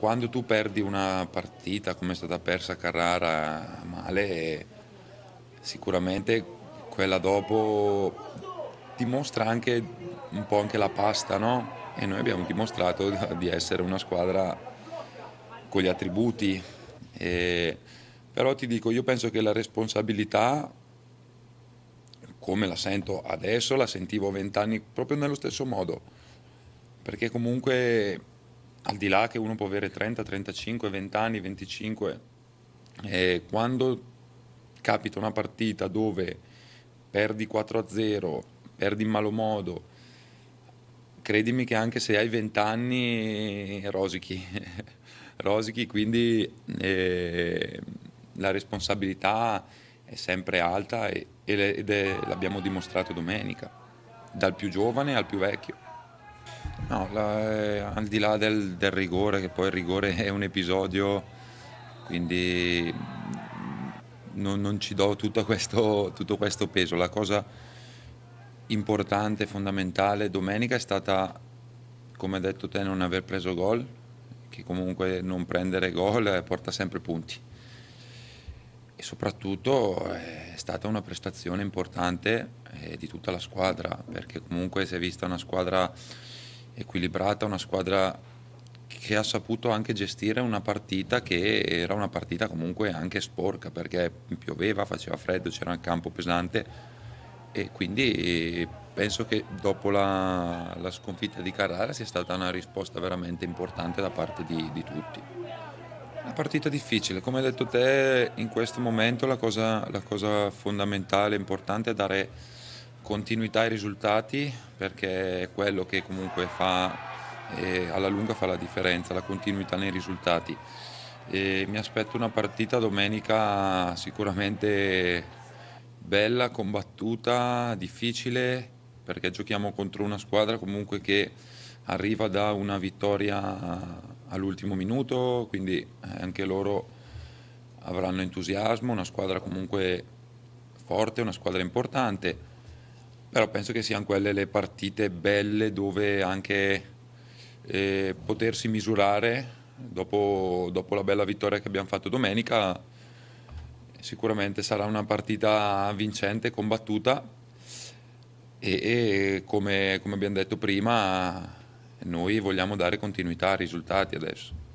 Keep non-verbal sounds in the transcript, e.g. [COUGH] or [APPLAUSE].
quando tu perdi una partita come è stata persa a Carrara male, sicuramente quella dopo dimostra anche un po' anche la pasta, no? E noi abbiamo dimostrato di essere una squadra con gli attributi. E, però ti dico, io penso che la responsabilità, come la sento adesso, la sentivo vent'anni proprio nello stesso modo, perché comunque al di là che uno può avere 30, 35, 20 anni, 25, eh, quando capita una partita dove perdi 4 a 0, perdi in malo modo, credimi che anche se hai 20 anni eh, rosichi, [LAUGHS] rosichi quindi eh, la responsabilità è sempre alta e, ed è, l'abbiamo dimostrato domenica, dal più giovane al più vecchio. No, la, eh, al di là del, del, rigore, che poi il rigore [LAUGHS] è un episodio, quindi mm, non, non ci do tutto questo, tutto questo peso. La cosa importante, fondamentale domenica è stata, come hai detto te, non aver preso gol, che comunque non prendere gol eh, porta sempre punti. E soprattutto eh, è stata una prestazione importante eh, di tutta la squadra, perché comunque si è vista una squadra equilibrata, una squadra che ha saputo anche gestire una partita che era una partita comunque anche sporca perché pioveva, faceva freddo, c'era un campo pesante e quindi penso che dopo la, la sconfitta di Carrara sia stata una risposta veramente importante da parte di, di tutti. Una partita difficile, come hai detto te, in questo momento la cosa, la cosa fondamentale, importante è dare Continuità ai risultati perché è quello che comunque fa alla lunga fa la differenza, la continuità nei risultati. E mi aspetto una partita domenica sicuramente bella, combattuta, difficile, perché giochiamo contro una squadra comunque che arriva da una vittoria all'ultimo minuto, quindi eh, anche loro avranno entusiasmo, una squadra comunque forte, una squadra importante però penso che siano quelle le partite belle dove anche eh, potersi misurare dopo, dopo la bella vittoria che abbiamo fatto domenica sicuramente sarà una partita vincente, combattuta e, e come, come abbiamo detto prima noi vogliamo dare continuità ai risultati adesso.